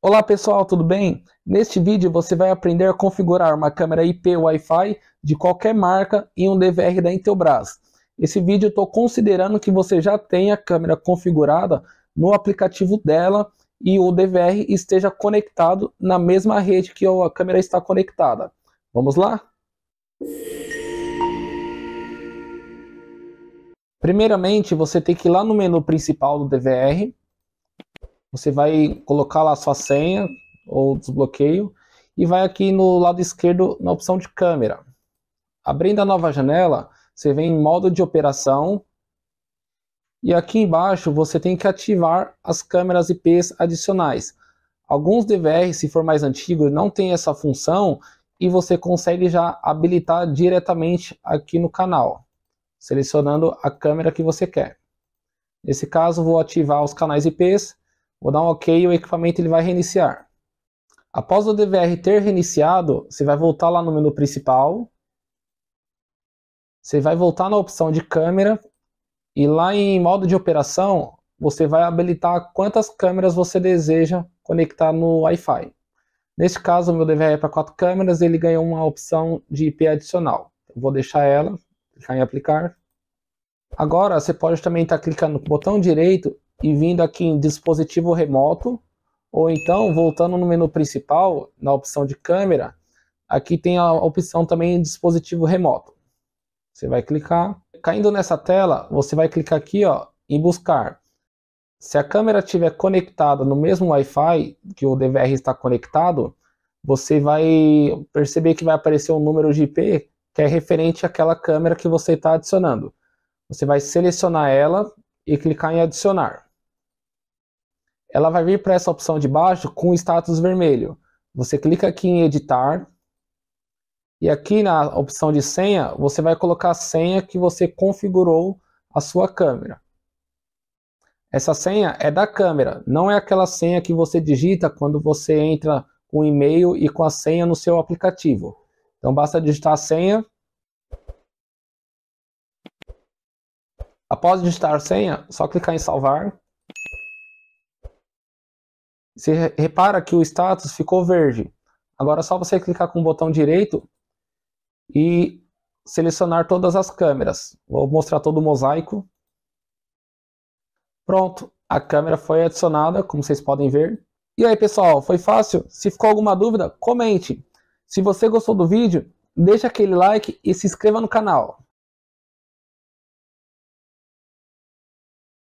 Olá pessoal, tudo bem? Neste vídeo você vai aprender a configurar uma câmera IP Wi-Fi de qualquer marca em um DVR da Intelbras. Esse vídeo eu estou considerando que você já tenha a câmera configurada no aplicativo dela e o DVR esteja conectado na mesma rede que a câmera está conectada. Vamos lá? Primeiramente você tem que ir lá no menu principal do DVR você vai colocar lá sua senha ou desbloqueio e vai aqui no lado esquerdo na opção de câmera. Abrindo a nova janela, você vem em modo de operação e aqui embaixo você tem que ativar as câmeras IPs adicionais. Alguns DVR, se for mais antigo, não tem essa função e você consegue já habilitar diretamente aqui no canal, selecionando a câmera que você quer. Nesse caso, vou ativar os canais IPs Vou dar um OK e o equipamento ele vai reiniciar. Após o DVR ter reiniciado, você vai voltar lá no menu principal. Você vai voltar na opção de câmera e lá em modo de operação, você vai habilitar quantas câmeras você deseja conectar no Wi-Fi. Neste caso, o meu DVR é para quatro câmeras, ele ganhou uma opção de IP adicional. Eu vou deixar ela, clicar em aplicar. Agora, você pode também estar tá clicando no botão direito e vindo aqui em dispositivo remoto, ou então voltando no menu principal, na opção de câmera, aqui tem a opção também dispositivo remoto. Você vai clicar, caindo nessa tela, você vai clicar aqui ó, em buscar. Se a câmera estiver conectada no mesmo Wi-Fi que o DVR está conectado, você vai perceber que vai aparecer um número de IP que é referente àquela câmera que você está adicionando. Você vai selecionar ela e clicar em adicionar ela vai vir para essa opção de baixo com status vermelho. Você clica aqui em editar e aqui na opção de senha, você vai colocar a senha que você configurou a sua câmera. Essa senha é da câmera, não é aquela senha que você digita quando você entra com e-mail e com a senha no seu aplicativo. Então basta digitar a senha. Após digitar a senha, só clicar em salvar você repara que o status ficou verde. Agora é só você clicar com o botão direito e selecionar todas as câmeras. Vou mostrar todo o mosaico. Pronto, a câmera foi adicionada, como vocês podem ver. E aí pessoal, foi fácil? Se ficou alguma dúvida, comente. Se você gostou do vídeo, deixa aquele like e se inscreva no canal.